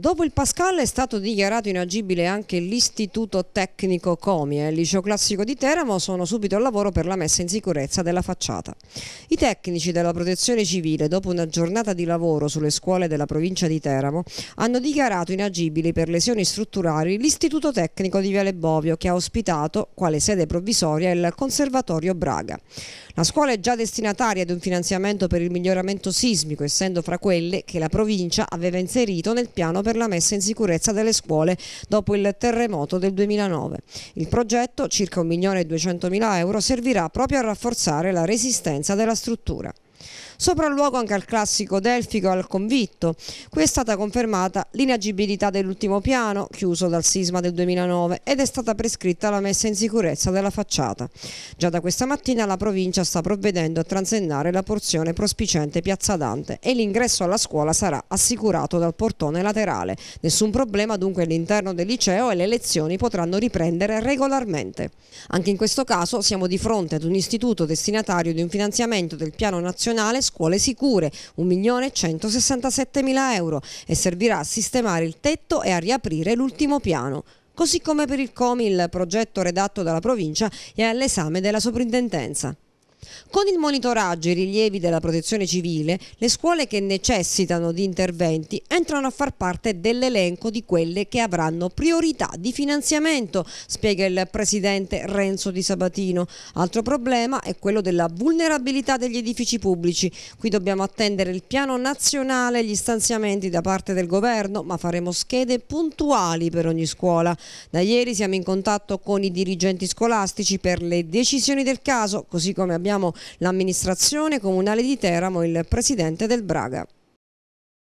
Dopo il Pascal è stato dichiarato inagibile anche l'Istituto Tecnico Comie e eh, il Liceo Classico di Teramo sono subito al lavoro per la messa in sicurezza della facciata. I tecnici della protezione civile, dopo una giornata di lavoro sulle scuole della provincia di Teramo, hanno dichiarato inagibili per lesioni strutturali l'Istituto Tecnico di Viale Bovio che ha ospitato, quale sede provvisoria, il Conservatorio Braga. La scuola è già destinataria di un finanziamento per il miglioramento sismico, essendo fra quelle che la provincia aveva inserito nel piano per per la messa in sicurezza delle scuole dopo il terremoto del 2009. Il progetto, circa 1.200.000 euro, servirà proprio a rafforzare la resistenza della struttura. Sopralluogo anche al classico delfico e al convitto. Qui è stata confermata l'inagibilità dell'ultimo piano, chiuso dal sisma del 2009, ed è stata prescritta la messa in sicurezza della facciata. Già da questa mattina la provincia sta provvedendo a transennare la porzione prospicente Piazza Dante e l'ingresso alla scuola sarà assicurato dal portone laterale. Nessun problema dunque all'interno del liceo e le lezioni potranno riprendere regolarmente. Anche in questo caso siamo di fronte ad un istituto destinatario di un finanziamento del piano nazionale nazionale Scuole Sicure, 1.167.000 euro e servirà a sistemare il tetto e a riaprire l'ultimo piano. Così come per il COMI il progetto redatto dalla provincia è all'esame della soprintendenza. Con il monitoraggio e i rilievi della protezione civile, le scuole che necessitano di interventi entrano a far parte dell'elenco di quelle che avranno priorità di finanziamento, spiega il presidente Renzo Di Sabatino. Altro problema è quello della vulnerabilità degli edifici pubblici. Qui dobbiamo attendere il piano nazionale e gli stanziamenti da parte del governo, ma faremo schede puntuali per ogni scuola. Da ieri siamo in contatto con i dirigenti scolastici per le decisioni del caso, così come abbiamo abbiamo l'amministrazione comunale di Teramo, il presidente del Braga.